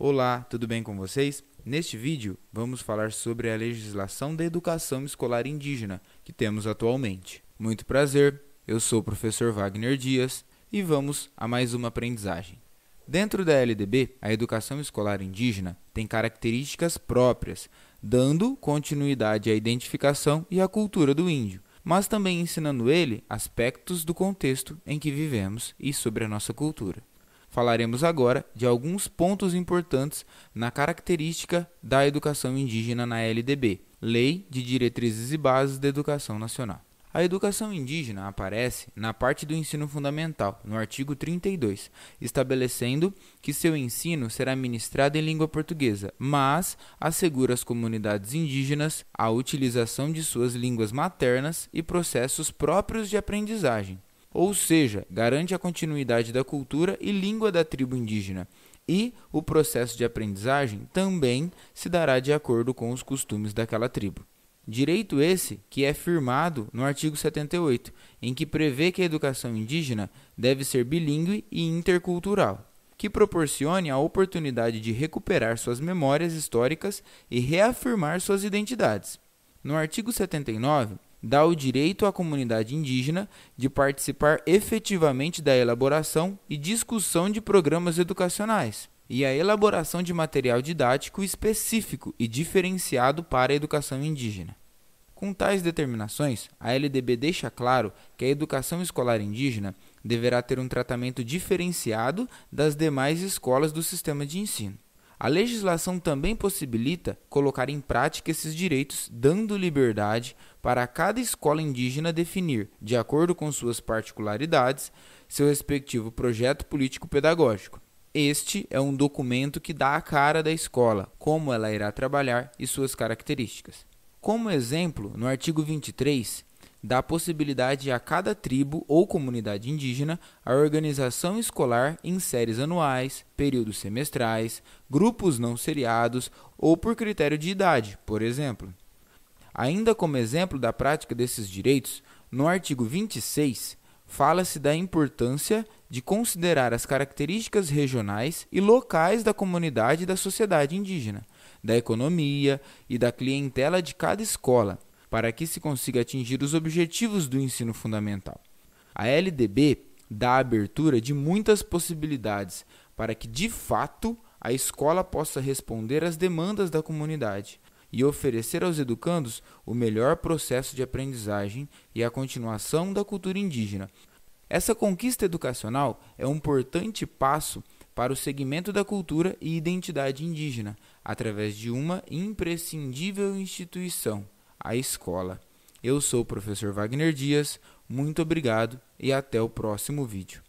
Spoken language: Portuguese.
Olá, tudo bem com vocês? Neste vídeo, vamos falar sobre a legislação da educação escolar indígena que temos atualmente. Muito prazer, eu sou o professor Wagner Dias e vamos a mais uma aprendizagem. Dentro da LDB, a educação escolar indígena tem características próprias, dando continuidade à identificação e à cultura do índio, mas também ensinando ele aspectos do contexto em que vivemos e sobre a nossa cultura falaremos agora de alguns pontos importantes na característica da educação indígena na LDB, Lei de Diretrizes e Bases da Educação Nacional. A educação indígena aparece na parte do ensino fundamental, no artigo 32, estabelecendo que seu ensino será ministrado em língua portuguesa, mas assegura às comunidades indígenas a utilização de suas línguas maternas e processos próprios de aprendizagem ou seja, garante a continuidade da cultura e língua da tribo indígena. E o processo de aprendizagem também se dará de acordo com os costumes daquela tribo. Direito esse que é firmado no artigo 78, em que prevê que a educação indígena deve ser bilíngue e intercultural, que proporcione a oportunidade de recuperar suas memórias históricas e reafirmar suas identidades. No artigo 79, dá o direito à comunidade indígena de participar efetivamente da elaboração e discussão de programas educacionais e a elaboração de material didático específico e diferenciado para a educação indígena. Com tais determinações, a LDB deixa claro que a educação escolar indígena deverá ter um tratamento diferenciado das demais escolas do sistema de ensino. A legislação também possibilita colocar em prática esses direitos, dando liberdade para cada escola indígena definir, de acordo com suas particularidades, seu respectivo projeto político-pedagógico. Este é um documento que dá a cara da escola, como ela irá trabalhar e suas características. Como exemplo, no artigo 23, dá possibilidade a cada tribo ou comunidade indígena a organização escolar em séries anuais, períodos semestrais, grupos não seriados ou por critério de idade, por exemplo. Ainda como exemplo da prática desses direitos, no artigo 26 fala-se da importância de considerar as características regionais e locais da comunidade e da sociedade indígena, da economia e da clientela de cada escola para que se consiga atingir os objetivos do ensino fundamental. A LDB dá a abertura de muitas possibilidades para que, de fato, a escola possa responder às demandas da comunidade e oferecer aos educandos o melhor processo de aprendizagem e a continuação da cultura indígena. Essa conquista educacional é um importante passo para o segmento da cultura e identidade indígena, através de uma imprescindível instituição, a escola. Eu sou o professor Wagner Dias, muito obrigado e até o próximo vídeo.